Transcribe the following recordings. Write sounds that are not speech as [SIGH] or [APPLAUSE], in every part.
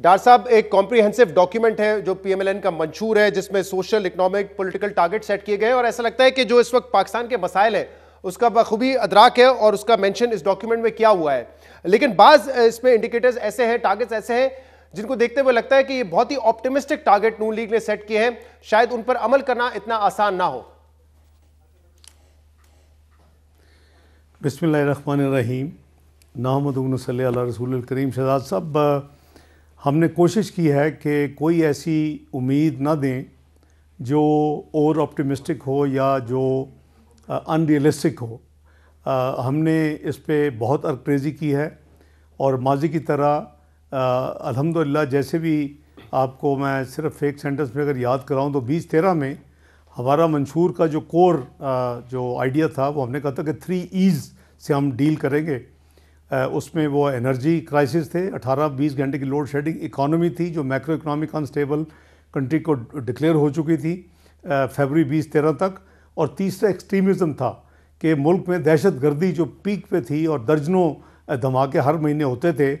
डार साहब एक comprehensive document है जो पीएमएलएन का मंशूर है जिसमें social economic political target set किए गए और ऐसा लगता है कि जो इस वक्त पाकिस्तान के मसाइल है उसका बखूबी अदराक है और उसका मेंशन इस डॉक्यूमेंट में क्या हुआ है लेकिन बाज इसमें इंडिकेटर्स ऐसे हैं टारगेट्स ऐसे हैं जिनको देखते हुए लगता है कि ये बहुत ही ऑप्टिमिस्टिक टारगेट नून लीग ने सेट किए हैं शायद उन पर अमल करना इतना आसान ना हो बिसमीम नामदून सल रसूल करीम शहजाद साहब हमने कोशिश की है कि कोई ऐसी उम्मीद ना दें जो ओवर ऑप्टिमिस्टिक हो या जो अनरियलिस्टिक हो आ, हमने इस पर बहुत अर्क्रेज़ी की है और माजी की तरह अल्हम्दुलिल्लाह जैसे भी आपको मैं सिर्फ एक सेंटेंस में अगर याद कराऊं तो बीस तेरह में हमारा मंशूर का जो कोर आ, जो आइडिया था वो हमने कहा था कि थ्री ईज़ से हम डील करेंगे उसमें वो एनर्जी क्राइसिस थे 18-20 घंटे की लोड शेडिंग इकोनॉमी थी जो मैक्रो इकोनॉमिक अनस्टेबल कंट्री को डिक्लेयर हो चुकी थी फेबरी बीस तेरह तक और तीसरा एक्सट्रीमिज़म था कि मुल्क में दहशत गर्दी जो पीक पे थी और दर्जनों धमाके हर महीने होते थे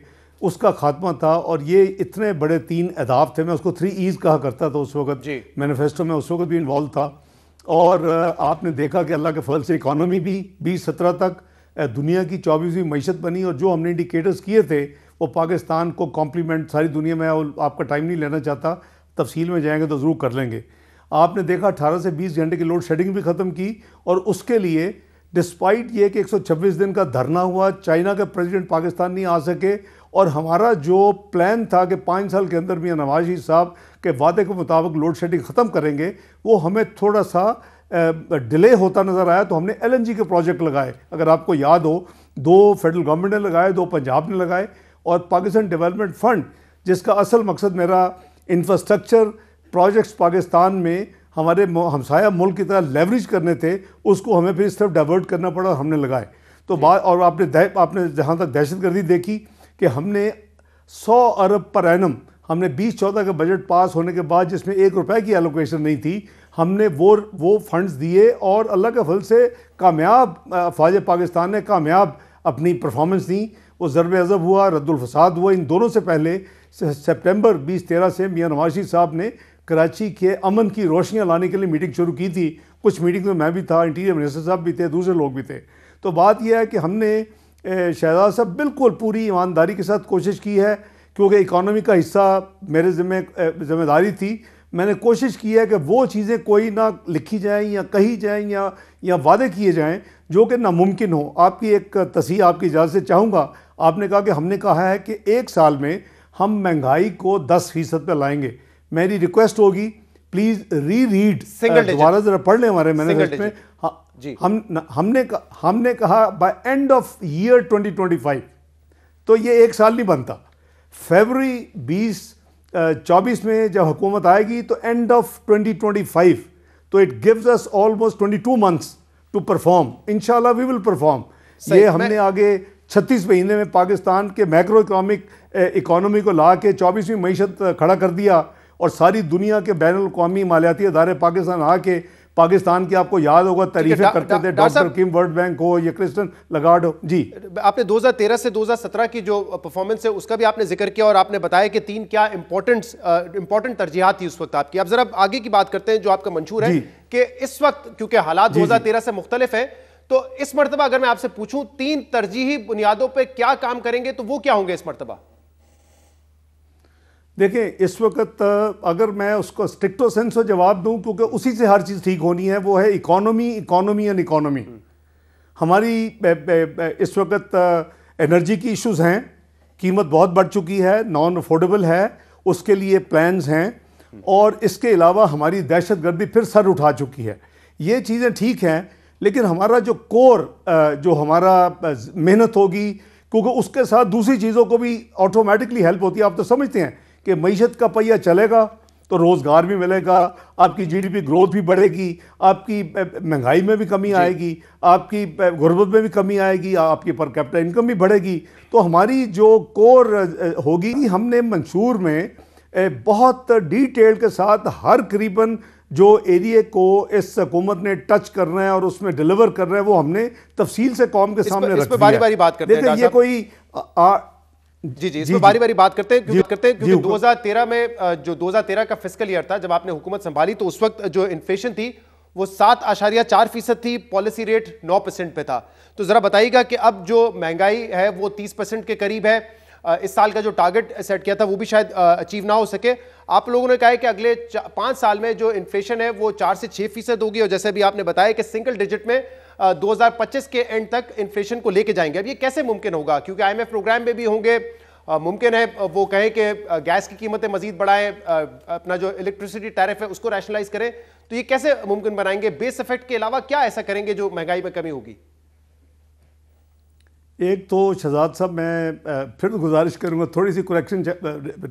उसका खात्मा था और ये इतने बड़े तीन अहदाफ थे मैं उसको थ्री ईज कहा करता था उस वक्त मैनिफेस्टो में उस वक्त भी इन्वॉल्व था और आपने देखा कि अल्लाह के फल से इकानमी भी बीस सत्रह तक दुनिया की चौबीसवीं मीशत बनी और जो हमने इंडिकेटर्स किए थे वो पाकिस्तान को कॉम्प्लीमेंट सारी दुनिया में आपका टाइम नहीं लेना चाहता तफसील में जाएंगे तो ज़रूर कर लेंगे आपने देखा 18 से 20 घंटे की लोड शेडिंग भी ख़त्म की और उसके लिए डिस्पाइट ये कि 126 दिन का धरना हुआ चाइना के प्रेसिडेंट पाकिस्तान नहीं आ सके और हमारा जो प्लान था कि पाँच साल के अंदर मियाँ नवाज साहब के वादे के मुताबिक लोड शेडिंग ख़त्म करेंगे वो हमें थोड़ा सा डिले होता नज़र आया तो हमने एलएनजी के प्रोजेक्ट लगाए अगर आपको याद हो दो फेडरल गवर्नमेंट ने लगाए दो पंजाब ने लगाए और पाकिस्तान डेवलपमेंट फ़ंड जिसका असल मकसद मेरा इंफ्रास्ट्रक्चर प्रोजेक्ट्स पाकिस्तान में हमारे हमसाया मुल्क की तरह लेवरेज करने थे उसको हमें फिर सिर्फ डाइवर्ट करना पड़ा और हमने लगाए तो बात और आपने आपने जहाँ तक दहशत गर्दी देखी कि हमने सौ अरब पर एनम हमने बीस चौदह का बजट पास होने के बाद जिसमें एक रुपए की एलोकेशन नहीं थी हमने वो वो फंड्स दिए और अल्लाह के फल से कामयाब फ़ौज पाकिस्तान ने कामयाब अपनी परफॉर्मेंस दी वो ज़रब अज़ब हुआ रद्दुलफसाद हुआ इन दोनों से पहले सेप्टेम्बर बीस तेरह से मियाँ नवाशी साहब ने कराची के अमन की रोशनियाँ लाने के लिए मीटिंग शुरू की थी कुछ मीटिंग में मैं भी था इंटीरियर मिनिस्टर साहब भी थे दूसरे लोग भी थे तो बात यह है कि हमने शहजाद साहब बिल्कुल पूरी ईमानदारी के साथ कोशिश की है क्योंकि इकानमी का हिस्सा मेरे जिम्मे जिम्मेदारी थी मैंने कोशिश की है कि वो चीज़ें कोई ना लिखी जाएं या कही जाएं या या वादे किए जाएं जो कि नामुमकिन हो आपकी एक तसीह आपकी इजाज़त से चाहूँगा आपने कहा कि हमने कहा है कि एक साल में हम महंगाई को दस फ़ीसद पर लाएँगे मेरी रिक्वेस्ट होगी प्लीज़ री रीड दोबारा ज़रा पढ़ लें हमारे मैंने में हाँ, जी हम हमने हमने कहा by end of year five तो ये एक साल नहीं बनता फरवरी बीस चौबीस में जब हुकूमत आएगी तो एंड ऑफ 2025 तो it gives us almost 22 months to perform in we will perform ये हमने आगे छत्तीस महीने में पाकिस्तान के मैक्रो इकोनॉमिक इकोनॉमी को ला के चौबीसवीं मीशत खड़ा कर दिया और सारी दुनिया के बैन अवी मालियाती अदारे पाकिस्तान आके पाकिस्तान की आपको याद होगा तारीफें करते थे डॉक्टर किम वर्ल्ड बैंक हो या क्रिस्टन लगाड हो जी आपने 2013 से 2017 की जो परफॉर्मेंस है उसका भी आपने जिक्र किया और आपने बताया कि तीन क्या इंपॉर्टेंट इंपॉर्टेंट तरजीहत थी उस वक्त आपकी अब जरा आगे की बात करते हैं जो आपका मंशूर है कि इस वक्त क्योंकि हालात दो से मुख्तलिफ है तो इस मरतबा अगर मैं आपसे पूछूं तीन तरजीही बुनियादों पर क्या काम करेंगे तो वो क्या होंगे इस मरतबा देखें इस वक्त अगर मैं उसको स्ट्रिक्टो में जवाब दूं क्योंकि उसी से हर चीज़ ठीक होनी है वो है इकोनॉमी इकोनॉमी एंड इकोनॉमी हमारी इस वक्त एनर्जी की इश्यूज हैं कीमत बहुत बढ़ चुकी है नॉन अफोर्डेबल है उसके लिए प्लान्स हैं हम्म। और इसके अलावा हमारी दहशत गर्दी फिर सर उठा चुकी है ये चीज़ें ठीक हैं लेकिन हमारा जो कोर जो हमारा मेहनत होगी क्योंकि उसके साथ दूसरी चीज़ों को भी ऑटोमेटिकली हेल्प होती है आप तो समझते हैं कि मीशत का पहिया चलेगा तो रोज़गार भी मिलेगा आपकी जीडीपी ग्रोथ भी बढ़ेगी आपकी महंगाई में भी कमी आएगी आपकी गुर्बत में भी कमी आएगी आपकी पर कैपिटल इनकम भी बढ़ेगी तो हमारी जो कोर होगी हमने मंसूर में बहुत डिटेल के साथ हर करीबन जो एरिए को इस हुकूमत ने टच कर रहे हैं और उसमें डिलीवर कर रहे हैं वो हमने तफसील से कौम के सामने रखी बारी बारी बात कर देखिए ये कोई आ, आ, जी जी इसमें बारी बारी बात करते हैं क्योंकि करते हैं क्योंकि 2013 में जो 2013 का फिजिकल ईयर था जब आपने हुकूमत संभाली तो उस वक्त जो इन्फ्लेशन थी वो सात आशारिया चार फीसद थी पॉलिसी रेट नौ परसेंट पे था तो ज़रा बताइएगा कि अब जो महंगाई है वो तीस परसेंट के करीब है इस साल का जो टारगेट सेट किया था वो भी शायद अचीव ना हो सके आप लोगों ने कहा है कि अगले पांच साल में जो इन्फ्लेशन है वो चार से छह फीसद होगी और जैसे भी आपने बताया कि सिंगल डिजिट में 2025 के एंड तक इन्फ्लेशन को लेके जाएंगे अब ये कैसे मुमकिन होगा क्योंकि आईएमएफ प्रोग्राम में भी होंगे मुमकिन है वो कहें कि गैस की कीमतें मजीद बढ़ाएं अपना जो इलेक्ट्रिसिटी टैरिफ है उसको रैशनलाइज करें तो ये कैसे मुमकिन बनाएंगे बेस इफेक्ट के अलावा क्या ऐसा करेंगे जो महंगाई में कमी होगी एक तो शहजाद साहब मैं फिर गुजारिश करूंगा थोड़ी सी करेक्शन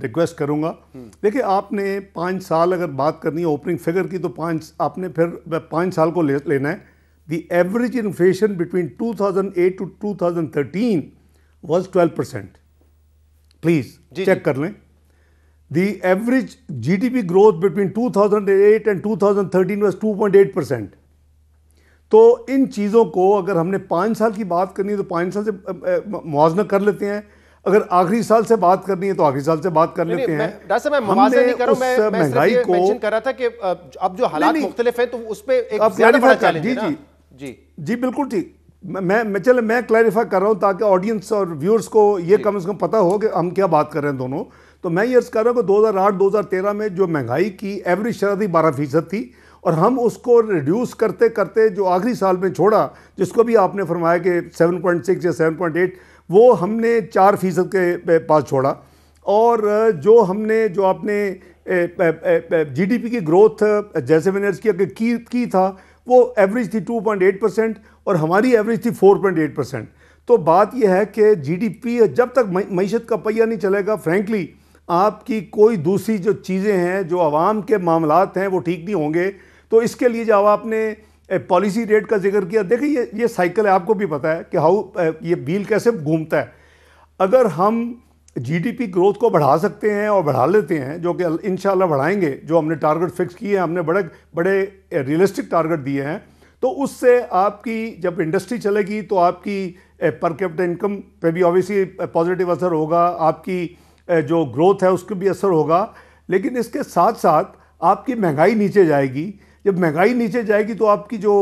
रिक्वेस्ट करूंगा हम्म। देखिए आपने पाँच साल अगर बात करनी है ओपनिंग फिगर की तो पाँच आपने फिर पाँच साल को ले लेना है the average inflation between 2008 to 2013 was 12 percent. Please ji check कर लें. The average GDP growth between 2008 and 2013 was 2.8 percent. तो इन चीज़ों को अगर हमने पाँच साल की बात करनी है तो पाँच साल से मुआजना कर लेते हैं अगर आखिरी साल से बात करनी है तो आखिरी साल से बात कर लेते हैं डॉक्टर मैं नहीं कर मैं, मैं महंगाई को मेंशन कर रहा था कि अब जो हालात मुख्तलिफ तो है तो उस पर एक जी जी जी जी बिल्कुल ठीक मैं मैं चले मैं क्लैरिफाई कर रहा हूँ ताकि ऑडियंस और व्यूअर्स को ये कम से कम पता हो कि हम क्या बात कर रहे हैं दोनों तो मैं ये अर्ज़ कर रहा हूँ कि 2008-2013 में जो महंगाई की एवरेज शरह थी बारह फीसद थी और हम उसको रिड्यूस करते करते जो आखिरी साल में छोड़ा जिसको भी आपने फरमाया कि 7.6 या 7.8 वो हमने चार फीसद के पास छोड़ा और जो हमने जो आपने जीडीपी की ग्रोथ जैसे मैंने अर्ज़ किया कि की, की था वो एवरेज थी 2.8 परसेंट और हमारी एवरेज थी 4.8 परसेंट तो बात यह है कि जीडीपी जब तक मीशत का पहिया नहीं चलेगा फ्रेंकली आपकी कोई दूसरी जो चीज़ें हैं जो आवाम के मामला हैं वो ठीक नहीं होंगे तो इसके लिए जब आपने पॉलिसी रेट का जिक्र किया देखिए ये ये साइकिल है आपको भी पता है कि हाउ ये बिल कैसे घूमता है अगर हम जीडीपी ग्रोथ को बढ़ा सकते हैं और बढ़ा लेते हैं जो कि इन बढ़ाएंगे जो हमने टारगेट फिक्स किए हैं हमने बड़े बड़े रियलिस्टिक टारगेट दिए हैं तो उससे आपकी जब इंडस्ट्री चलेगी तो आपकी पर कैपिटल इनकम पे भी ऑब्वियसली पॉजिटिव असर होगा आपकी जो ग्रोथ है उसको भी असर होगा लेकिन इसके साथ साथ आपकी महंगाई नीचे जाएगी जब महंगाई नीचे जाएगी तो आपकी जो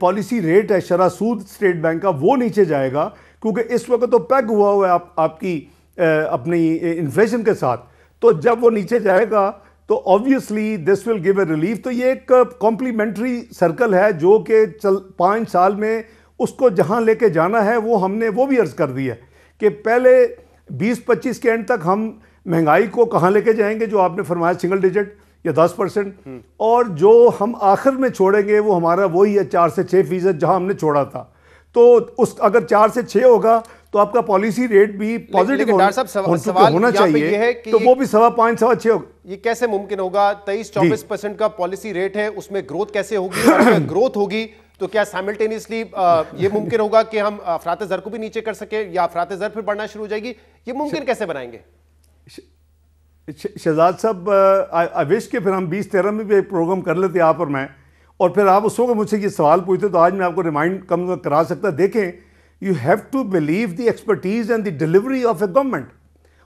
पॉलिसी रेट है शरासूद सूद स्टेट बैंक का वो नीचे जाएगा क्योंकि इस वक्त तो पैक हुआ हुआ है आप, आपकी अपनी इन्फ्लेशन के साथ तो जब वो नीचे जाएगा तो obviously this will give a relief तो ये एक कॉम्प्लीमेंट्री सर्कल है जो कि चल पाँच साल में उसको जहाँ लेके जाना है वो हमने वो भी अर्ज़ कर दी है कि पहले 20-25 के एंड तक हम महंगाई को कहाँ लेके जाएंगे जो आपने फरमाया सिंगल डिजिट या 10 परसेंट हम्म। और जो हम आखिर में छोड़ेंगे वो हमारा वही है चार से छः फीसद जहाँ हमने छोड़ा था तो उस अगर चार से छः होगा तो आपका पॉलिसी रेट भी पॉजिटिव हो, हो, होना चाहिए है तो कि तो वो भी सवा पाँच सवा छः होगा ये कैसे मुमकिन होगा तेईस चौबीस परसेंट का पॉलिसी रेट है उसमें ग्रोथ कैसे होगी ग्रोथ [COUGHS] होगी तो क्या साइमल्टेनियसली ये मुमकिन होगा कि हम अफरात जर को भी नीचे कर सके या अफरात जर फिर बढ़ना शुरू हो जाएगी ये मुमकिन कैसे बनाएंगे शहजाद साहब आई विश के फिर हम बीस तेरह में भी एक प्रोग्राम कर लेते आप और मैं और फिर आप उस वक्त मुझसे ये सवाल पूछते तो आज मैं आपको रिमाइंड कम करा सकता देखें you have to believe the expertise and the delivery of a government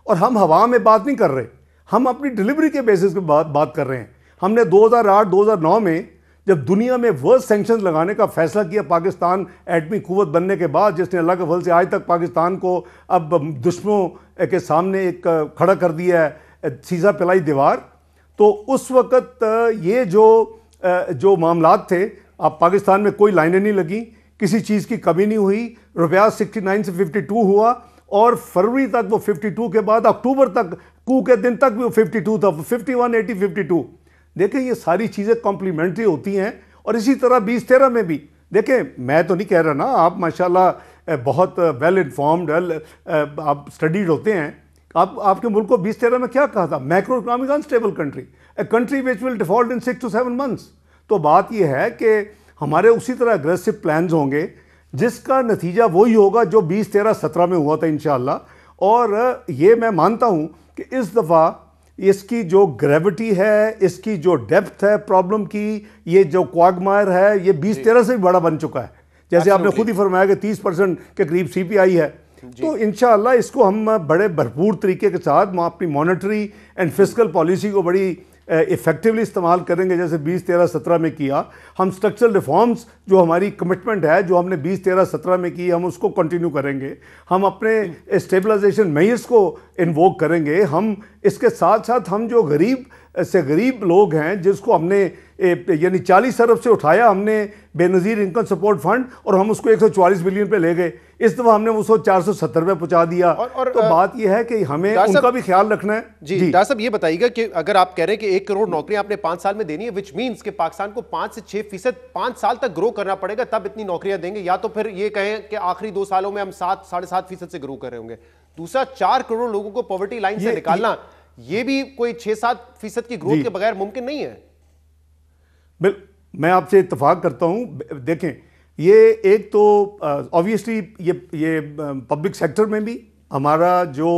और हम हवा में बात नहीं कर रहे हम अपनी डिलीवरी के बेसिस पे बात बात कर रहे हैं हमने 2008 2009 में जब दुनिया में वर्ल्ड सेंक्शन लगाने का फैसला किया पाकिस्तान एटमी कुवत बनने के बाद जिसने अल्लाह के फल से आज तक पाकिस्तान को अब दुश्मनों के सामने एक खड़ा कर दिया है सीजा पिलाई दीवार तो उस वक़्त ये जो जो मामला थे आप पाकिस्तान में कोई लाइनें नहीं लगी किसी चीज़ की कमी नहीं हुई रुपया 69 से 52 हुआ और फरवरी तक वो 52 के बाद अक्टूबर तक कू के दिन तक भी वो 52 था 51 80 52 देखें ये सारी चीज़ें कॉम्प्लीमेंट्री होती हैं और इसी तरह बीस तेरह में भी देखें मैं तो नहीं कह रहा ना आप माशाल्लाह बहुत वेल इन्फॉर्म्ड आप स्टडीड होते हैं आप आपके मुल्क को बीस तेरह में क्या कहा था macro economic unstable country a country which will default in six to seven months तो बात यह है कि हमारे उसी तरह अग्रेसिव प्लान्स होंगे जिसका नतीजा वही होगा जो बीस तेरह सत्रह में हुआ था इन और ये मैं मानता हूँ कि इस दफ़ा इसकी जो ग्रेविटी है इसकी जो डेप्थ है प्रॉब्लम की ये जो क्वागमायर है ये बीस तेरह से भी बड़ा बन चुका है जैसे आपने खुद ही फरमाया कि तीस परसेंट के करीब सी पी आई है तो इन इसको हम बड़े भरपूर तरीके के साथ अपनी मॉनिटरी एंड फिजिकल पॉलिसी को बड़ी इफ़ेक्टिवली इस्तेमाल करेंगे जैसे बीस तेरह सत्रह में किया हम स्ट्रक्चरल रिफॉर्म्स जो हमारी कमिटमेंट है जो हमने बीस तेरह सत्रह में की हम उसको कंटिन्यू करेंगे हम अपने स्टेबलाइजेशन मेयर्स को इन्वोक करेंगे हम इसके साथ साथ हम जो गरीब से गरीब लोग हैं जिसको हमने यानी चालीस अरब से उठाया हमने बेनज़ीर इनकम सपोर्ट फंड और हम उसको 144 बिलियन पे ले गए इस दफ़ा हमने उसको चार सौ सत्तर पे पहुँचा दिया और, और तो बात यह है कि हमें उनका भी ख्याल रखना है जी, जी। साहब ये बताइएगा कि अगर आप कह रहे हैं कि एक करोड़ नौकरियां आपने पाँच साल में देनी है विच मीन्स कि पाकिस्तान को पाँच से छः फीसद पाँच साल तक ग्रो करना पड़ेगा तब इतनी नौकरियां देंगे या तो फिर ये कहें कि आखिरी दो सालों में हम सात साढ़े सात फीसद से ग्रो कर रहे होंगे दूसरा चार करोड़ लोगों को पॉवर्टी लाइन से निकालना ये भी कोई छह सात फीसद की ग्रोथ के बगैर मुमकिन नहीं है बिल मैं आपसे इतफाक करता हूं देखें ये एक तो ऑब्वियसली ये ये पब्लिक सेक्टर में भी हमारा जो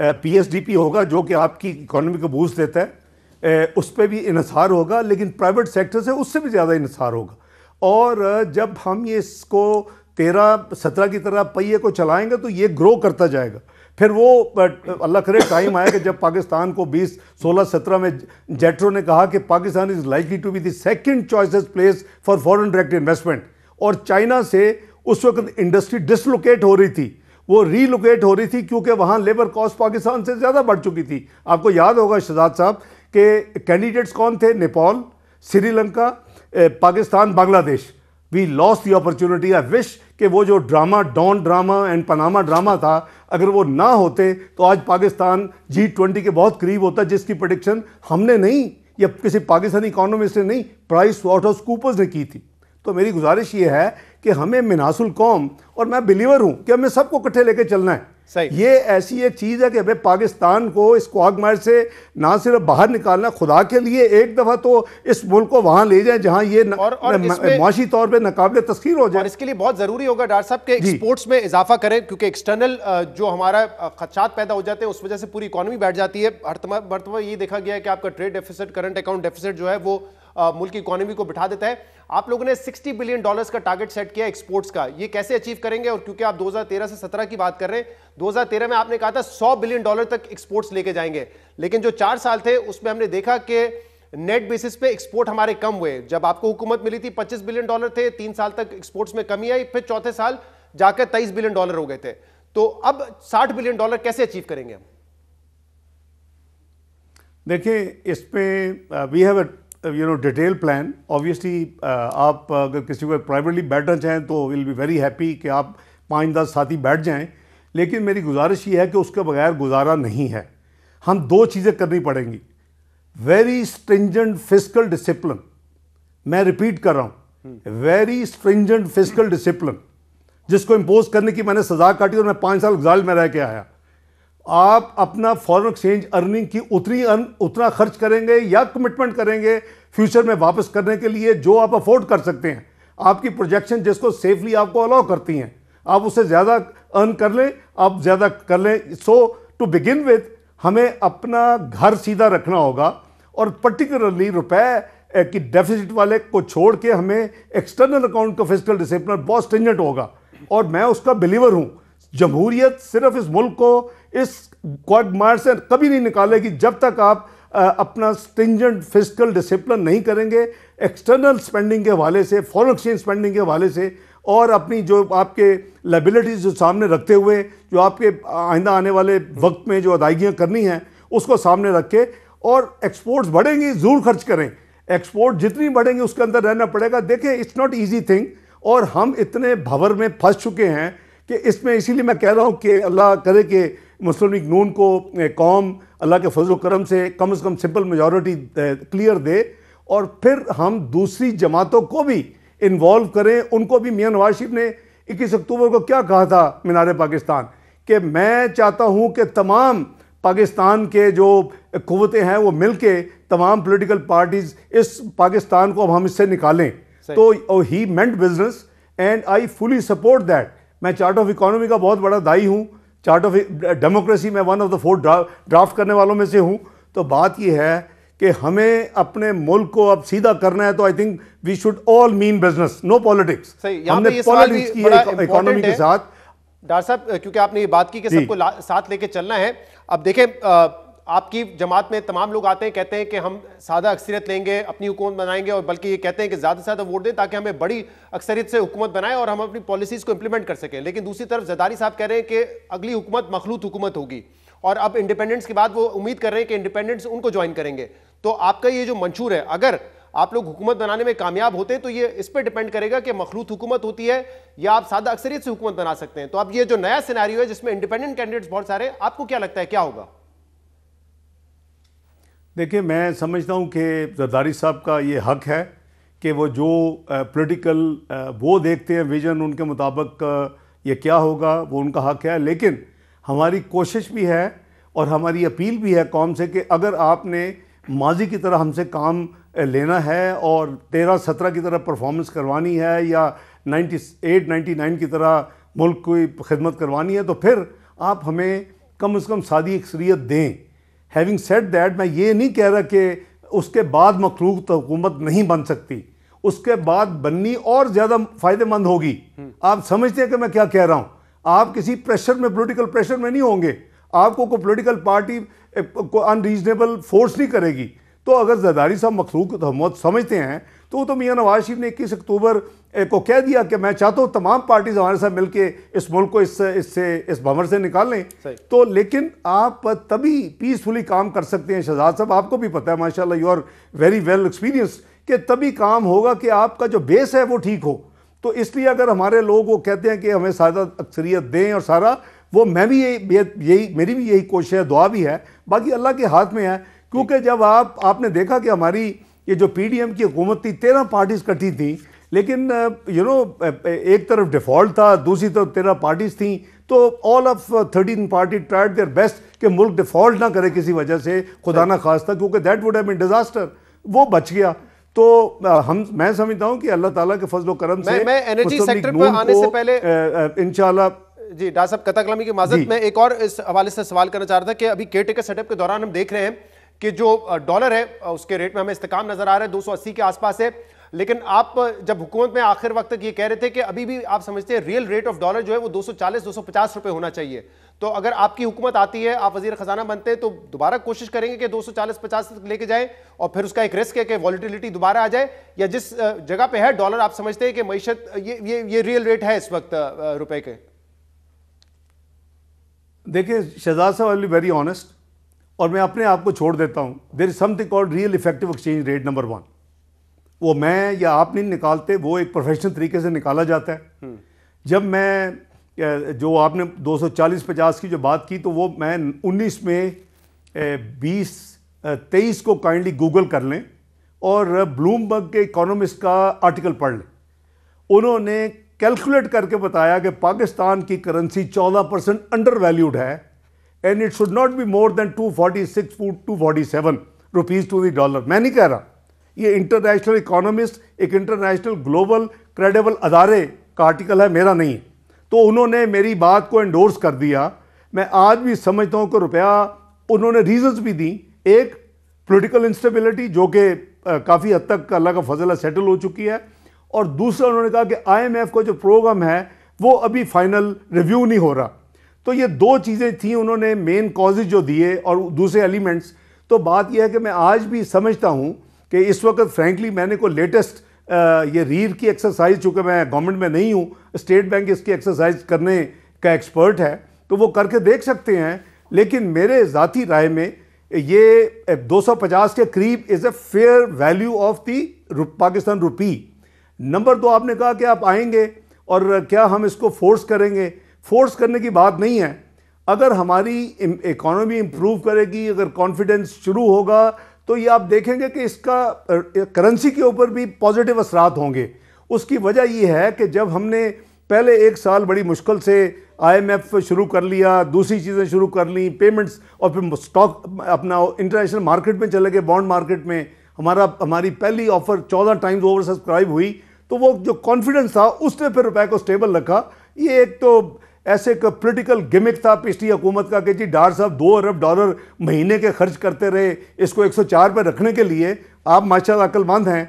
पीएसडीपी होगा जो कि आपकी इकोनॉमी को बूस्ट देता है उस पर भी इसार होगा लेकिन प्राइवेट सेक्टर से उससे भी ज़्यादा इसार होगा और जब हम ये इसको तेरह सत्रह की तरह पहिए को चलाएंगे तो ये ग्रो करता जाएगा फिर वो अल्लाह करे टाइम आया कि जब पाकिस्तान को 20 16 17 में जेट्रो ने कहा कि Pakistan is likely to be the second choices place for foreign direct investment और चाइना से उस वक्त इंडस्ट्री डिसलोकेट हो रही थी वो रीलोकेट हो रही थी क्योंकि वहाँ लेबर कॉस्ट पाकिस्तान से ज़्यादा बढ़ चुकी थी आपको याद होगा शहजाद साहब के कैंडिडेट्स कौन थे Nepal Sri Lanka Pakistan Bangladesh we lost the opportunity I wish कि वो जो drama Dawn drama and Panama drama था अगर वो ना होते तो आज पाकिस्तान जी ट्वेंटी के बहुत करीब होता जिसकी प्रडिक्शन हमने नहीं या किसी पाकिस्तानी इकोनॉमिस्ट ने नहीं प्राइस वॉट हाउस कूपर्स ने की थी तो मेरी गुजारिश ये है कि हमें मिनासुल कौम और मैं बिलीवर हूँ कि हमें सबको इकट्ठे लेके चलना है सही ये ऐसी एक चीज़ है कि भाई पाकिस्तान को इस क्वागमायर से ना सिर्फ बाहर निकालना खुदा के लिए एक दफ़ा तो इस मुल्क को वहाँ ले जाए जहाँ ये माशी तौर पर नाकबले तस्खीर हो जाए और इसके लिए बहुत ज़रूरी होगा डॉक्टर साहब के एक्सपोर्ट्स में इजाफा करें क्योंकि एक्सटर्नल जो हमारा खदशात पैदा हो जाते हैं उस वजह से पूरी इकानमी बैठ जाती है हर मरतबा ये देखा गया है कि आपका trade deficit current account deficit जो है वो मुल्क की इकोनॉमी को बिठा देता है आप लोगों ने 60 बिलियन डॉलर्स का टारगेट सेट किया एक्सपोर्ट्स का ये कैसे अचीव करेंगे और क्योंकि आप 2013 से 17 की बात कर रहे हैं 2013 में आपने कहा था 100 बिलियन डॉलर तक एक्सपोर्ट्स लेके जाएंगे लेकिन जो चार साल थे उसमें हमने देखा कि नेट बेसिस पे एक्सपोर्ट हमारे कम हुए जब आपको हुकूमत मिली थी पच्चीस बिलियन डॉलर थे तीन साल तक एक्सपोर्ट्स में कमी आई फिर चौथे साल जाकर तेईस बिलियन डॉलर हो गए थे तो अब साठ बिलियन डॉलर कैसे अचीव करेंगे देखिए इस पे we have you know detail plan obviously आप uh, अगर किसी को प्राइवेटली बैठना चाहें तो विल बी वेरी हैप्पी कि आप पाँच दस साथी बैठ जाएं लेकिन मेरी गुजारिश ये है कि उसके बगैर गुजारा नहीं है हम दो चीज़ें करनी पड़ेंगी वेरी स्ट्रिंजेंट फिजिकल डिसिप्लिन मैं रिपीट कर रहा हूँ वेरी स्ट्रिंजेंट फिजिकल डिसिप्लिन जिसको इम्पोज करने की मैंने सजा काटी और मैं पाँच साल गुजार में रह के आया आप अपना फॉरेन एक्सचेंज अर्निंग की उतनी अर्न उतना खर्च करेंगे या कमिटमेंट करेंगे फ्यूचर में वापस करने के लिए जो आप अफोर्ड कर सकते हैं आपकी प्रोजेक्शन जिसको सेफली आपको अलाउ करती हैं आप उससे ज़्यादा अर्न कर लें आप ज़्यादा कर लें सो टू बिगिन विथ हमें अपना घर सीधा रखना होगा और पर्टिकुलरली रुपए की डेफिसिट वाले को छोड़ के हमें एक्सटर्नल अकाउंट का फिजिकल डिसिप्लिन बहुत स्टेंजेंट होगा और मैं उसका बिलीवर हूँ जमहूरियत सिर्फ इस मुल्क को इस क्वाड मार से कभी नहीं निकालेगी जब तक आप अपना स्टिंजेंट फिजिकल डिसिप्लिन नहीं करेंगे एक्सटर्नल स्पेंडिंग के हवाले से फॉरन एक्सचेंज स्पेंडिंग के हवाले से और अपनी जो आपके लेबिलिटीज़ जो सामने रखते हुए जो आपके आइंदा आने वाले वक्त में जो अदायगियाँ करनी हैं उसको सामने रख के और एक्सपोर्ट्स बढ़ेंगी ज़रूर खर्च करें एक्सपोर्ट जितनी बढ़ेंगी उसके अंदर रहना पड़ेगा देखें इट्स नॉट ईजी थिंग और हम इतने भंवर में फंस चुके हैं कि इसमें इसीलिए मैं कह रहा हूँ कि अल्लाह करे कि मुस्लिम लीग नून को कौम अल्लाह के फजल करम से कम अज़ कम सिंपल मेजॉरिटी क्लियर दे और फिर हम दूसरी जमातों को भी इन्वॉल्व करें उनको भी मियाँ नवाज शरीफ ने इक्कीस अक्टूबर को क्या कहा था मीनार पाकिस्तान कि मैं चाहता हूँ कि तमाम पाकिस्तान के जो क़वतें हैं वो मिल के तमाम पोलिटिकल पार्टीज़ इस पाकिस्तान को अब हम इससे निकालें तो ही meant business and I fully support that मैं चार्ट ऑफ इकोनॉमी का बहुत बड़ा दाई हूँ चार्ट ऑफ डेमोक्रेसी में one of the four draft करने वालों में से हूँ तो बात यह है कि हमें अपने मुल्क को अब सीधा करना है तो I think we should all mean business no politics हमने पॉलिटिक्स की इकोनॉमी के साथ डॉक्टर साहब क्योंकि आपने ये बात की कि सबको साथ लेके चलना है अब देखें आपकी जमात में तमाम लोग आते हैं कहते हैं कि हम सादा अक्सरियत लेंगे अपनी हुकूमत बनाएंगे और बल्कि ये कहते हैं कि ज़्यादा से ज़्यादा वोट दें ताकि हमें बड़ी अक्सरियत से हुकूमत बनाए और हम अपनी पॉलिसीज़ को इम्प्लीमेंट कर सकें लेकिन दूसरी तरफ जदारी साहब कह रहे हैं कि अगली हुकूमत मखलूत हुकूमत होगी और अब इंडिपेंडेंस के बाद वो उम्मीद कर रहे हैं कि इंडिपेंडेंस उनको ज्वाइन करेंगे तो आपका ये जो मंशूर है अगर आप लोग हुकूमत बनाने में कामयाब होते हैं तो ये इस पर डिपेंड करेगा कि मखलूत हुकूमत होती है या आप सादा अक्सरियत से हुकूमत बना सकते हैं तो अब ये जो नया सिनारी है जिसमें इंडिपेंडेंट कैंडिडेट्स बहुत सारे आपको क्या लगता है क्या होगा देखिए मैं समझता हूँ कि जरदारी साहब का ये हक है कि वो जो पॉलिटिकल वो देखते हैं विजन उनके मुताबिक ये क्या होगा वो उनका हक है लेकिन हमारी कोशिश भी है और हमारी अपील भी है कौम से कि अगर आपने माजी की तरह हमसे काम लेना है और तेरह सत्रह की तरह परफॉर्मेंस करवानी है या नाइन्टी एट नाइन्टी नाइन की तरह मुल्क की खिदमत करवानी है तो फिर आप हमें कम अज़ कम सादी अक्सरियत दें हैविंग सेट दैट मैं ये नहीं कह रहा कि उसके बाद मखलूक तो हुकूमत नहीं बन सकती उसके बाद बननी और ज़्यादा फ़ायदेमंद होगी आप समझते हैं कि मैं क्या कह रहा हूँ आप किसी प्रेशर में पोलिटिकल प्रेशर में नहीं होंगे आपको कोई पोलिटिकल पार्टी को अनरीजनेबल फोर्स नहीं करेगी तो अगर जदारी साहब मखलूक तो हमत समझते हैं तो तो मियाँ नवाज शरीफ ने इक्कीस अक्टूबर को कह दिया कि मैं चाहता हूँ तमाम पार्टीज हमारे साथ मिलकर इस मुल्क को इससे इससे इस भंवर से निकाल लें तो लेकिन आप तभी पीसफुली काम कर सकते हैं शहजाद साहब आपको भी पता है माशाल्लाह you are very well experience कि तभी काम होगा कि आपका जो बेस है वो ठीक हो तो इसलिए अगर हमारे लोग वो कहते हैं कि हमें सारा अक्सरियत दें और सारा वो मैं भी यही यही मेरी भी यही कोशिश है दुआ भी है बाकी अल्लाह के हाथ में है क्योंकि जब आप आपने देखा कि हमारी ये जो पीडीएम की हुकूमत थी तेरह पार्टीज कटी थी लेकिन यू नो एक तरफ डिफ़ॉल्ट था दूसरी तरफ तेरह पार्टीज थी तो all of thirteen party tried their best कि मुल्क डिफ़ॉल्ट ना करे किसी वजह से खुदा ना खास था क्योंकि that would have been disaster वो बच गया तो हम मैं समझता हूँ कि अल्लाह ताला के फजलो करम से मैं, एनर्जी सेक्टर पर आने से पहले इंशाल्लाह जी डॉक्टर साहब कतकलमी की माजत मैं एक और इस हवाले से सवाल करना चाह रहा था कि अभी केयर टेकर सेटअप के दौरान हम देख रहे हैं कि जो डॉलर है उसके रेट में हमें इस्तेकाम नजर आ रहा है 280 के आसपास है लेकिन आप जब हुकूमत में आखिर वक्त तक ये कह रहे थे कि अभी भी आप समझते हैं रियल रेट ऑफ डॉलर जो है वो 240 250 रुपए होना चाहिए तो अगर आपकी हुकूमत आती है आप वजीर खजाना बनते हैं तो दोबारा कोशिश करेंगे कि 240 50 तक लेके जाएं और फिर उसका एक रिस्क है कि वॉलिटिलिटी दोबारा आ जाए या जिस जगह पर है डॉलर आप समझते हैं कि मीशत ये ये ये रियल रेट है इस वक्त रुपए के देखिए शहजाद साहब वेरी ऑनेस्ट और मैं अपने आप को छोड़ देता हूँ there is something called real effective exchange rate number one वो मैं या आप नहीं निकालते वो एक प्रोफेशनल तरीके से निकाला जाता है हम्म। जब मैं जो आपने 240-50 की जो बात की तो वो मैं 19 में 20 23 को काइंडली गूगल कर लें और ब्लूमबर्ग के इकोनॉमिस्ट का आर्टिकल पढ़ लें उन्होंने कैलकुलेट करके बताया कि पाकिस्तान की करेंसी 14 परसेंट अंडर वैल्यूड है and it should not be more than 246 फूट six two two the dollar मैं नहीं कह रहा ये इंटरनेशनल इकोनॉमिस्ट एक इंटरनेशनल ग्लोबल क्रेडिबल अदारे का आर्टिकल है मेरा नहीं तो उन्होंने मेरी बात को एंडोर्स कर दिया मैं आज भी समझता हूँ कि रुपया उन्होंने रीजंस भी दी एक पॉलिटिकल इंस्टेबिलिटी जो कि काफ़ी हद तक अल्लाह का है सेटल हो चुकी है और दूसरा उन्होंने कहा कि आईएमएफ का जो प्रोग्राम है वो अभी फाइनल रिव्यू नहीं हो रहा तो ये दो चीज़ें थी उन्होंने मेन कॉजेज जो दिए और दूसरे एलिमेंट्स तो बात यह है कि मैं आज भी समझता हूँ कि इस वक्त फ्रैंकली मैंने को लेटेस्ट ये रीर की एक्सरसाइज चूँकि मैं गवर्नमेंट में नहीं हूँ स्टेट बैंक इसकी एक्सरसाइज करने का एक्सपर्ट है तो वो करके देख सकते हैं लेकिन मेरे ज़ाती राय में ये 250 के करीब is a fair value of the Pakistan rupee number दो आपने कहा कि आप आएंगे और क्या हम इसको फोर्स करेंगे फोर्स करने की बात नहीं है अगर हमारी इकोनॉमी इम्प्रूव करेगी अगर कॉन्फिडेंस शुरू होगा तो ये आप देखेंगे कि इसका करेंसी के ऊपर भी पॉजिटिव असरात होंगे उसकी वजह ये है कि जब हमने पहले एक साल बड़ी मुश्किल से आईएमएफ शुरू कर लिया दूसरी चीज़ें शुरू कर ली पेमेंट्स और फिर स्टॉक अपना इंटरनेशनल मार्केट में चले गए बॉन्ड मार्केट में हमारा हमारी पहली ऑफ़र चौदह टाइम्स ओवर सब्सक्राइब हुई तो वो जो कॉन्फिडेंस था उसने फिर रुपए को स्टेबल रखा ये एक तो ऐसे एक पोलिटिकल गिमिक था पिछली हुकूमत का कि जी डार साहब दो अरब डॉलर महीने के खर्च करते रहे इसको 104 पर रखने के लिए आप माशा अकलमंद हैं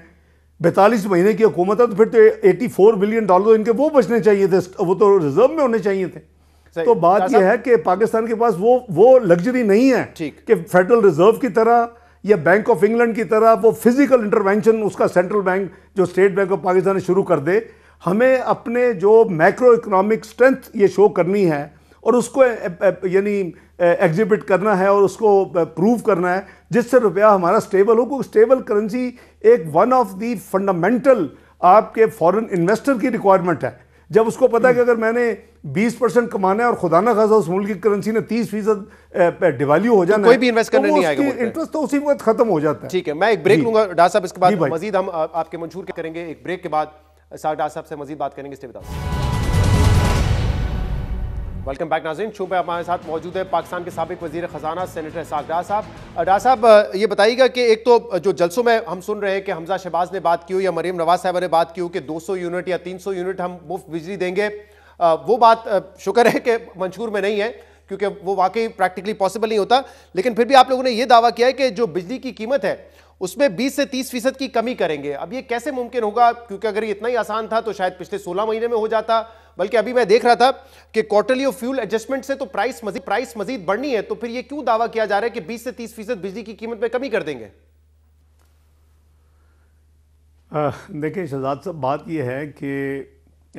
बैतालीस महीने की हुकूमत है तो फिर तो 84 बिलियन डॉलर तो इनके वो बचने चाहिए थे वो तो रिजर्व में होने चाहिए थे तो बात यह है कि पाकिस्तान के पास वो वो लग्जरी नहीं है कि फेडरल रिजर्व की तरह या बैंक ऑफ इंग्लैंड की तरह वो फिजिकल इंटरवेंशन उसका सेंट्रल बैंक जो स्टेट बैंक ऑफ पाकिस्तान ने शुरू कर दे हमें अपने जो मैक्रो इकोनॉमिक स्ट्रेंथ ये शो करनी है और उसको यानी एग्जिबिट करना है और उसको प्रूव करना है जिससे रुपया हमारा स्टेबल हो क्योंकि स्टेबल करेंसी एक वन ऑफ दी फंडामेंटल आपके फॉरेन इन्वेस्टर की रिक्वायरमेंट है जब उसको पता है कि अगर मैंने 20 परसेंट कमाना है और खुदा ना खासा उस मुल्क की करेंसी ने 30 फीसद डिवाल्यू हो तो जाना तो कोई भी इन्वेस्ट करने तो नहीं आएगा इंटरेस्ट तो उसी वक्त खत्म हो जाता है ठीक है मैं एक ब्रेक लूंगा डा साहब इसके बाद मजीद हम आपके मंजूर करेंगे एक ब्रेक के बाद सागडार साहब से मजीद बात करेंगे स्टे बताओ वेलकम बैक नाजिन शो पे हमारे साथ मौजूद है पाकिस्तान के सबक वजी खजाना सेनेटर सागडार साहब डार साहब ये बताइएगा कि एक तो जो जलसों में हम सुन रहे हैं कि हमजा शहबाज ने बात की हो या मरीम नवाज साहब ने बात की हो कि 200 यूनिट या 300 यूनिट हम मुफ्त बिजली देंगे वो बात शुक्र है कि मंशूर में नहीं है क्योंकि वो वाकई प्रैक्टिकली पॉसिबल नहीं होता लेकिन फिर भी आप लोगों ने ये दावा किया है कि जो बिजली की कीमत है उसमें 20 से 30 फीसद की कमी करेंगे अब ये कैसे मुमकिन होगा क्योंकि अगर ये इतना ही आसान था तो शायद पिछले 16 महीने में हो जाता बल्कि अभी मैं देख रहा था कि क्वार्टरली और फ्यूल एडजस्टमेंट से तो प्राइस मजीद प्राइस मजीद बढ़नी है तो फिर ये क्यों दावा किया जा रहा है कि बीस से तीस फीसद बिजली की कीमत में कमी कर देंगे देखिए शहजाद साहब बात यह है कि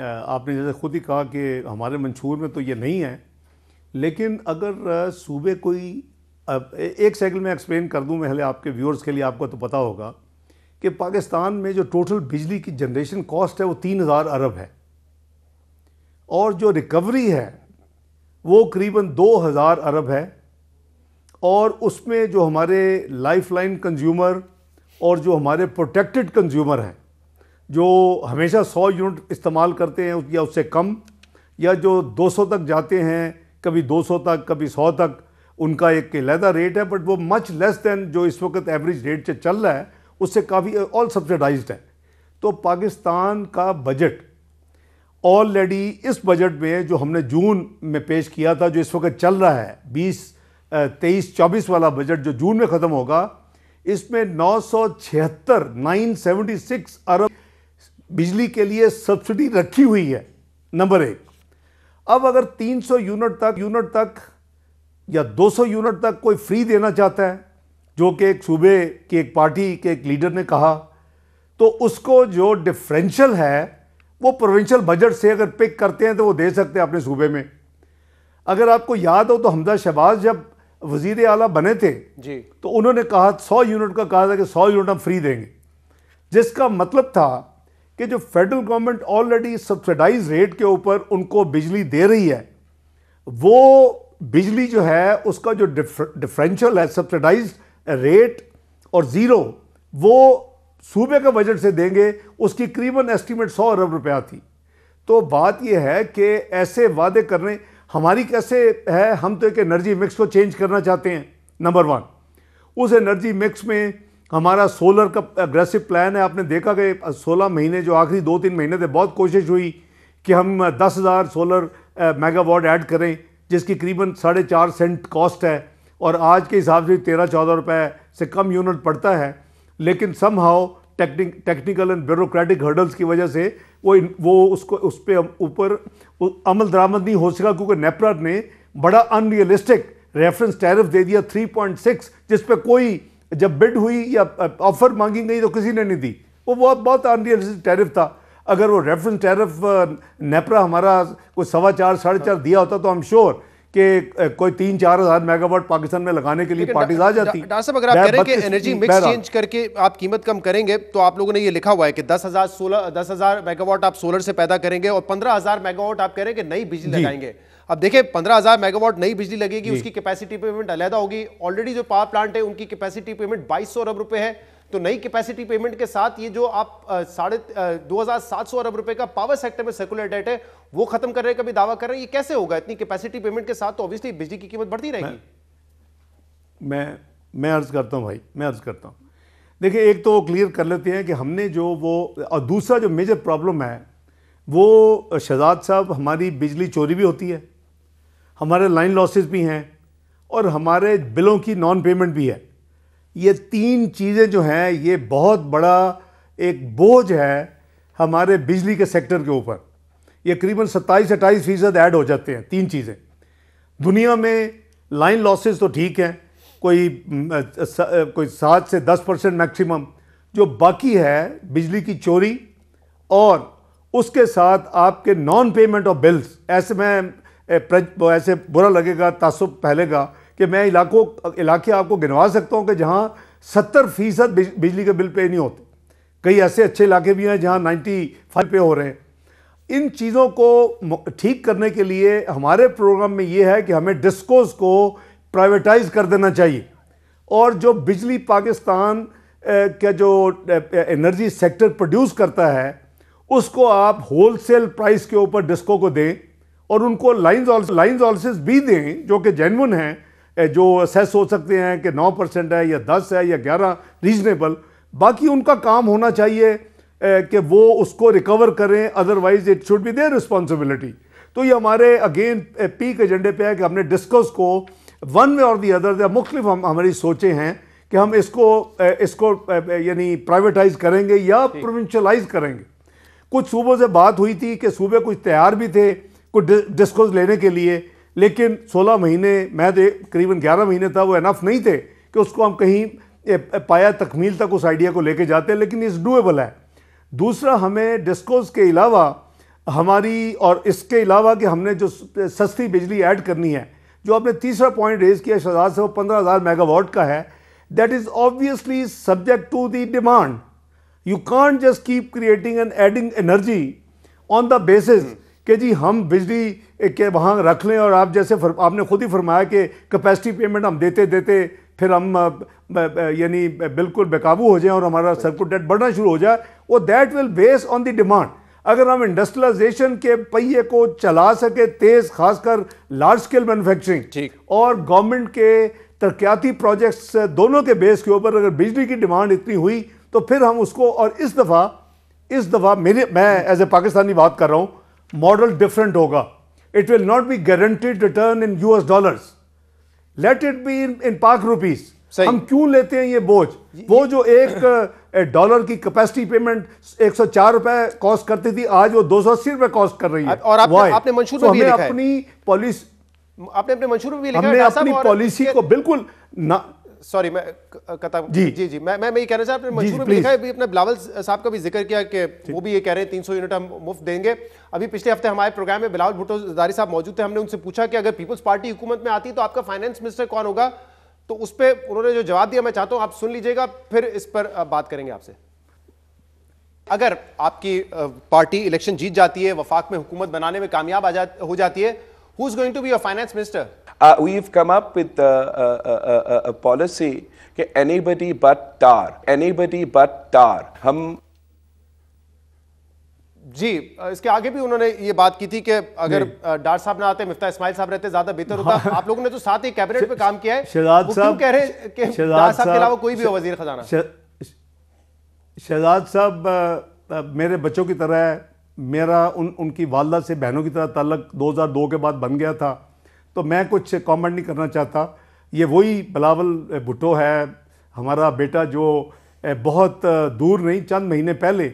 आपने जैसे खुद ही कहा कि हमारे मंशूर में तो ये नहीं है लेकिन अगर सूबे कोई अब एक सेकंड में एक्सप्लेन कर दूं मैं हले आपके व्यूअर्स के लिए आपको तो पता होगा कि पाकिस्तान में जो टोटल बिजली की जनरेशन कॉस्ट है वो तीन हज़ार अरब है और जो रिकवरी है वो करीबन दो हज़ार अरब है और उसमें जो हमारे लाइफलाइन कंज्यूमर और जो हमारे प्रोटेक्टेड कंज्यूमर हैं जो हमेशा सौ यूनिट इस्तेमाल करते हैं या उससे कम या जो दो तक जाते हैं कभी सौ तक कभी 100 तक उनका एक अलहदा रेट है बट वो मच लेस देन जो इस वक्त एवरेज रेट से चल रहा है उससे काफ़ी ऑल सब्सिडाइज है तो पाकिस्तान का बजट ऑलरेडी इस बजट में जो हमने जून में पेश किया था जो इस वक्त चल रहा है बीस तेईस चौबीस वाला बजट जो जून में ख़त्म होगा इसमें नौ सौ छिहत्तर नाइन सेवेंटी सिक्स अरब बिजली के लिए सब्सिडी रखी हुई है नंबर एक अब अगर 300 यूनिट तक यूनिट तक या 200 यूनिट तक कोई फ्री देना चाहता है जो कि एक सूबे की एक पार्टी के एक लीडर ने कहा तो उसको जो डिफरेंशियल है वो प्रोविंशियल बजट से अगर पिक करते हैं तो वो दे सकते हैं अपने सूबे में अगर आपको याद हो तो हमदा शहबाज जब वजीर अला बने थे जी तो उन्होंने कहा सौ यूनिट का कहा था कि सौ यूनिट हम फ्री देंगे जिसका मतलब था कि जो federal government already subsidise rate के ऊपर उनको बिजली दे रही है वो बिजली जो है उसका जो डिफरेंशियल है सब्सिडाइज रेट और ज़ीरो वो सूबे के बजट से देंगे उसकी करीबन एस्टीमेट सौ अरब रुपया थी तो बात यह है कि ऐसे वादे करने हमारी कैसे है हम तो एक एनर्जी मिक्स को चेंज करना चाहते हैं नंबर वन उस एनर्जी मिक्स में हमारा सोलर का अग्रेसिव प्लान है आपने देखा कि 16 महीने जो आखिरी दो तीन महीने थे बहुत कोशिश हुई कि हम दस हज़ार सोलर मेगावाट ऐड करें जिसकी करीबन साढ़े चार सेंट कॉस्ट है और आज के हिसाब से तेरह चौदह रुपये से कम यूनिट पड़ता है लेकिन somehow technique technical and bureaucratic hurdles की वजह से वो वो उसको उस पर ऊपर अमल दरामद नहीं हो सका क्योंकि नेपरा ने बड़ा अनरियलिस्टिक रेफरेंस टैरिफ दे दिया 3.6 जिस पर कोई जब बिड हुई या ऑफर मांगी गई तो किसी ने नहीं दी वो बहुत बहुत अनरियलिस्टिक टैरिफ था अगर वो रेफरेंस टैरिफ नेपरा हमारा कोई सवा चार साढ़े चार दिया होता तो हम श्योर कि uh, कोई तीन चार हजार मेगावाट पाकिस्तान में लगाने के लिए पार्टीज आ जाती साहब अगर आप कह रहे हैं कि एनर्जी मिक्स चेंज करके आप कीमत कम करेंगे तो आप लोगों ने ये लिखा हुआ है कि दस हजार सोलह दस हजार मेगावाट आप सोलर से पैदा करेंगे और पंद्रह हजार मेगावाट आप कह रहे हैं कि नई बिजली लगाएंगे अब देखिए पंद्रह हजार मेगावाट नई बिजली लगेगी उसकी कैपेसिटी पेमेंट अलहदा होगी ऑलरेडी जो पावर प्लांट है उनकी कैपेसिटी पेमेंट बाईस अरब रुपए है तो नई कैपेसिटी पेमेंट के साथ ये जो आप साढ़े दो हजार सात सौ अरब रुपए का पावर सेक्टर में सर्कुलर डेट है वो खत्म करने का भी दावा कर रहे हैं ये कैसे होगा इतनी कैपेसिटी पेमेंट के साथ तो ऑब्वियसली बिजली की कीमत बढ़ती रहेगी मैं मैं, मैं अर्ज करता हूँ भाई मैं अर्ज करता हूँ देखिए एक तो क्लियर कर लेते हैं कि हमने जो वो और दूसरा जो मेजर प्रॉब्लम है वो शहजाद साहब हमारी बिजली चोरी भी होती है हमारे लाइन लॉसेस भी हैं और हमारे बिलों की नॉन पेमेंट भी है ये तीन चीज़ें जो हैं ये बहुत बड़ा एक बोझ है हमारे बिजली के सेक्टर के ऊपर ये करीबन सत्ताईस अट्ठाईस फ़ीसद ऐड हो जाते हैं तीन चीज़ें दुनिया में लाइन लॉसेस तो ठीक हैं कोई कोई सात से दस परसेंट मैक्सिमम जो बाकी है बिजली की चोरी और उसके साथ आपके नॉन पेमेंट ऑफ बिल्स ऐसे में ऐसे बुरा लगेगा तासुब फैलेगा कि मैं इलाकों इलाके आपको गिनवा सकता हूँ कि जहाँ सत्तर फीसद बिजली के बिल पे नहीं होते कई ऐसे अच्छे इलाके भी हैं जहाँ नाइन्टी फाइव पे हो रहे हैं इन चीज़ों को ठीक करने के लिए हमारे प्रोग्राम में ये है कि हमें डिस्कोज को प्राइवेटाइज कर देना चाहिए और जो बिजली पाकिस्तान का जो एनर्जी सेक्टर प्रोड्यूस करता है उसको आप होलसेल प्राइस के ऊपर डिस्को को दें और उनको लाइन लाइन ऑल्सेस भी दें जो कि जेनवन हैं जो असेस हो सकते हैं कि नौ परसेंट है या दस है या ग्यारह रीजनेबल बाकी उनका काम होना चाहिए कि वो उसको रिकवर करें otherwise it should be their responsibility तो ये हमारे अगेन पीक एजेंडे पे है कि हमने डिस्कस को वन वे और दी अदर या मुख्तफ हम हमारी सोचें हैं कि हम इसको इसको यानी प्राइवेटाइज करेंगे या प्रोविंशलाइज करेंगे कुछ सूबों से बात हुई थी कि सूबे कुछ तैयार भी थे कुछ डिस्कोज लेने के लिए लेकिन 16 महीने मैं तो करीबन 11 महीने था वो एनफ नहीं थे कि उसको हम कहीं पाया तकमील तक उस आइडिया को लेके जाते हैं लेकिन इस डूएबल है दूसरा हमें डिस्कोस के अलावा हमारी और इसके अलावा कि हमने जो सस्ती बिजली ऐड करनी है जो आपने तीसरा पॉइंट रेज किया शहजाद से वो पंद्रह हज़ार मेगावाट का है that is obviously subject to the demand you can't just keep creating and adding energy on the basis कि जी हम बिजली के वहाँ रख लें और आप जैसे फर, आपने खुद ही फरमाया कि कैपेसिटी पेमेंट हम देते देते फिर हम यानी बिल्कुल बेकाबू हो जाएं और हमारा सर्कुट डेट बढ़ना शुरू हो जाए वो that will base on the demand अगर हम इंडस्ट्रियलाइजेशन के पहिए को चला सके तेज़ खासकर लार्ज स्केल मैनुफैक्चरिंग और गवर्नमेंट के तरक्याती प्रोजेक्ट्स दोनों के बेस के ऊपर अगर बिजली की डिमांड इतनी हुई तो फिर हम उसको और इस दफ़ा इस दफ़ा मेरे मैं एज ए पाकिस्तानी बात कर रहा हूँ मॉडल डिफरेंट होगा it will not be guaranteed return in US dollars let it be in Pak rupees हम क्यों लेते हैं ये बोझ वो जो एक डॉलर [COUGHS] की कैपेसिटी पेमेंट एक सौ चार रुपए कॉस्ट करती थी आज वो दो सौ अस्सी रुपए कॉस्ट कर रही है और आपने, आपने मंशूर so में भी अपनी पॉलिसी आपने अपने मंशूर में भी लिखा हमने अपनी पॉलिसी को बिल्कुल ना सॉरी मैं कता जी जी जी मैं मैं यही कह रहा था आपने मंजूर में लिखा है अपने बिलावल साहब का भी जिक्र किया कि वो भी ये कह रहे हैं तीन सौ यूनिट हम मुफ्त देंगे अभी पिछले हफ्ते हमारे प्रोग्राम में बिलावल भुट्टो जारी साहब मौजूद थे हमने उनसे पूछा कि अगर पीपल्स पार्टी हुकूमत में आती तो आपका फाइनेंस मिनिस्टर कौन होगा तो उस पर उन्होंने जो जवाब दिया मैं चाहता हूँ आप सुन लीजिएगा फिर इस पर बात करेंगे आपसे अगर आपकी पार्टी इलेक्शन जीत जाती है वफाक में हुकूमत बनाने में कामयाब आ जा हो जाती है who is going to be your finance minister Uh, we've come up with a, a, a, a a policy that anybody but tar, anybody but tar. Hum, जी इसके आगे भी उन्होंने ये बात की थी कि अगर डार साहब ना आते मिफ्ता इस्माइल साहब रहते ज्यादा बेहतर होता हाँ। आप लोगों ने तो साथ ही कैबिनेट पे काम किया है शहजाद साहब कह रहे हैं कि डार साहब के अलावा कोई भी हो वजीर खजाना शहजाद साहब मेरे बच्चों की तरह है मेरा उन उनकी वालदा से बहनों की तरह तलक 2002 के बाद बन गया था तो मैं कुछ कमेंट नहीं करना चाहता ये वही बलावल भुट्टो है हमारा बेटा जो बहुत दूर नहीं चंद महीने पहले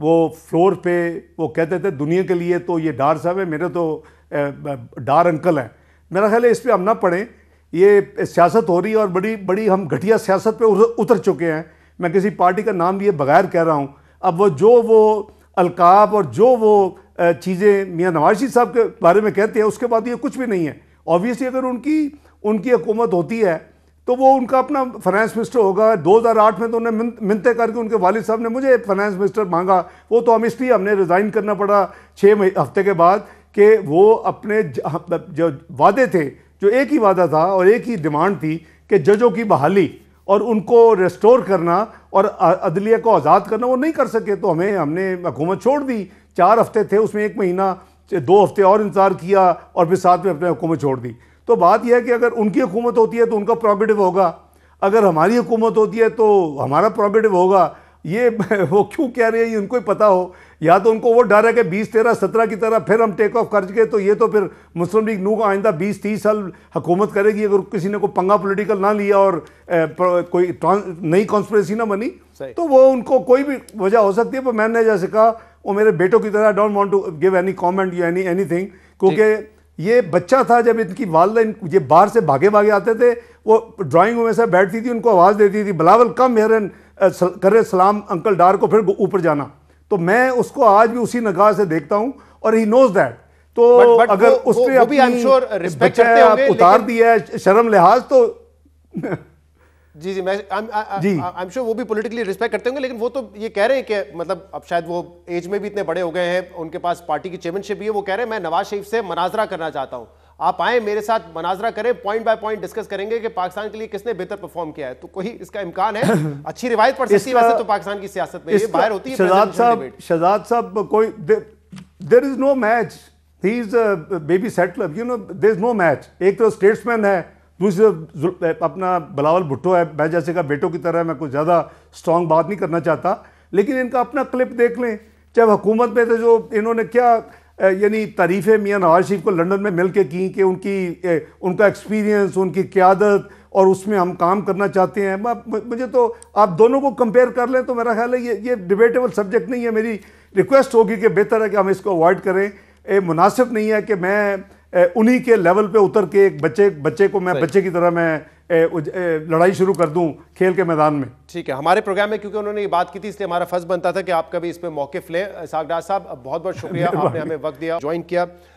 वो फ्लोर पे वो कहते थे दुनिया के लिए तो ये डार साहब है मेरे तो डार अंकल हैं मेरा ख्याल है इस पर हम ना पढ़ें ये सियासत हो रही है और बड़ी बड़ी हम घटिया सियासत पे उतर चुके हैं मैं किसी पार्टी का नाम लिए बगैर कह रहा हूँ अब वो जो वो अलकाब और जो वो चीज़ें मियाँ नवाजी साहब के बारे में कहते हैं उसके बाद ये कुछ भी नहीं है ऑब्वियसली अगर उनकी उनकी हुकूमत होती है तो वो उनका अपना फाइनेंस मिनिस्टर होगा 2008 में तो उन्हें मिनते करके उनके वालिद साहब ने मुझे फाइनेंस मिनिस्टर मांगा वो तो हम इसलिए हमने रिज़ाइन करना पड़ा छः हफ्ते के बाद कि वो अपने जो वादे थे जो एक ही वादा था और एक ही डिमांड थी कि जजों की बहाली और उनको रेस्टोर करना और अदलिया को आज़ाद करना वो नहीं कर सके तो हमें हमने हुकूमत छोड़ दी चार हफ्ते थे उसमें एक महीना दो हफ्ते और इंतज़ार किया और फिर साथ में अपने हुकूमत छोड़ दी तो बात यह है कि अगर उनकी हुकूमत होती है तो उनका प्रोगेटिव होगा अगर हमारी हुकूमत होती है तो हमारा प्रोगेटिव होगा ये [LAUGHS] वो क्यों कह रहे हैं ये उनको ही पता हो या तो उनको वो डर है कि बीस तेरह सत्रह की तरह फिर हम टेक ऑफ कर चुके तो ये तो फिर मुस्लिम लीग नू का आइंदा बीस तीस साल हुकूमत करेगी अगर किसी ने कोई पंगा पोलिटिकल ना लिया और ए, कोई नई कॉन्स्परेसी ना बनी तो वो उनको कोई भी वजह हो सकती है पर मैंने जैसे कहा वो मेरे बेटों की तरह don't want to give any comment या एनी एनीथिंग क्योंकि ये बच्चा था जब इनकी वालदा इन, ये बाहर से भागे भागे आते थे वो ड्राइंग में से बैठती थी उनको आवाज़ देती थी बलावल कम हेयर एंड करे सलाम अंकल डार को फिर ऊपर जाना तो मैं उसको आज भी उसी नगाह से देखता हूँ और ही नोज दैट तो but, but अगर वो, उसने sure, आप उतार दिया है शर्म लिहाज तो जी जी मैं जी आई एम श्योर वो भी पॉलिटिकली रिस्पेक्ट करते होंगे लेकिन वो तो ये कह रहे हैं कि मतलब अब शायद वो एज में भी इतने बड़े हो गए हैं उनके पास पार्टी की चेयरमैनशिप भी है वो कह रहे हैं मैं नवाज शरीफ से मनाजरा करना चाहता हूँ आप आए मेरे साथ मनाजरा करें पॉइंट बाय पॉइंट डिस्कस करेंगे कि पाकिस्तान के लिए किसने बेहतर परफॉर्म किया है तो कोई इसका इम्कान है [LAUGHS] अच्छी रिवायत पड़ सकती है तो पाकिस्तान की सियासत में बाहर होती है शहजाद साहब शहजाद साहब कोई there is no match he is baby settler you know there is no match एक तो स्टेट्समैन है दूसरी अपना बलावल भुट्टो है मैं जैसे का बेटों की तरह मैं कुछ ज़्यादा स्ट्रॉन्ग बात नहीं करना चाहता लेकिन इनका अपना क्लिप देख लें चाहे हुकूमत में तो जो इन्होंने क्या यानी तारीफ़ें मियाँ नवाज शरीफ को लंदन में मिल के की कि उनकी उनका एक्सपीरियंस उनकी क्यादत और उसमें हम काम करना चाहते हैं मुझे तो आप दोनों को कंपेयर कर लें तो मेरा ख्याल है ये ये डिबेटेबल सब्जेक्ट नहीं है मेरी रिक्वेस्ट होगी कि बेहतर है कि हम इसको अवॉइड करें ये मुनासिब नहीं है कि मैं उन्हीं के लेवल पे उतर के एक बच्चे बच्चे को मैं बच्चे की तरह मैं ए, ए, लड़ाई शुरू कर दूं खेल के मैदान में ठीक है हमारे प्रोग्राम में क्योंकि उन्होंने ये बात की थी इसलिए हमारा फर्ज बनता था कि आपका भी इस पर मौके लें साहब बहुत बहुत शुक्रिया आपने हमें वक्त दिया ज्वाइन किया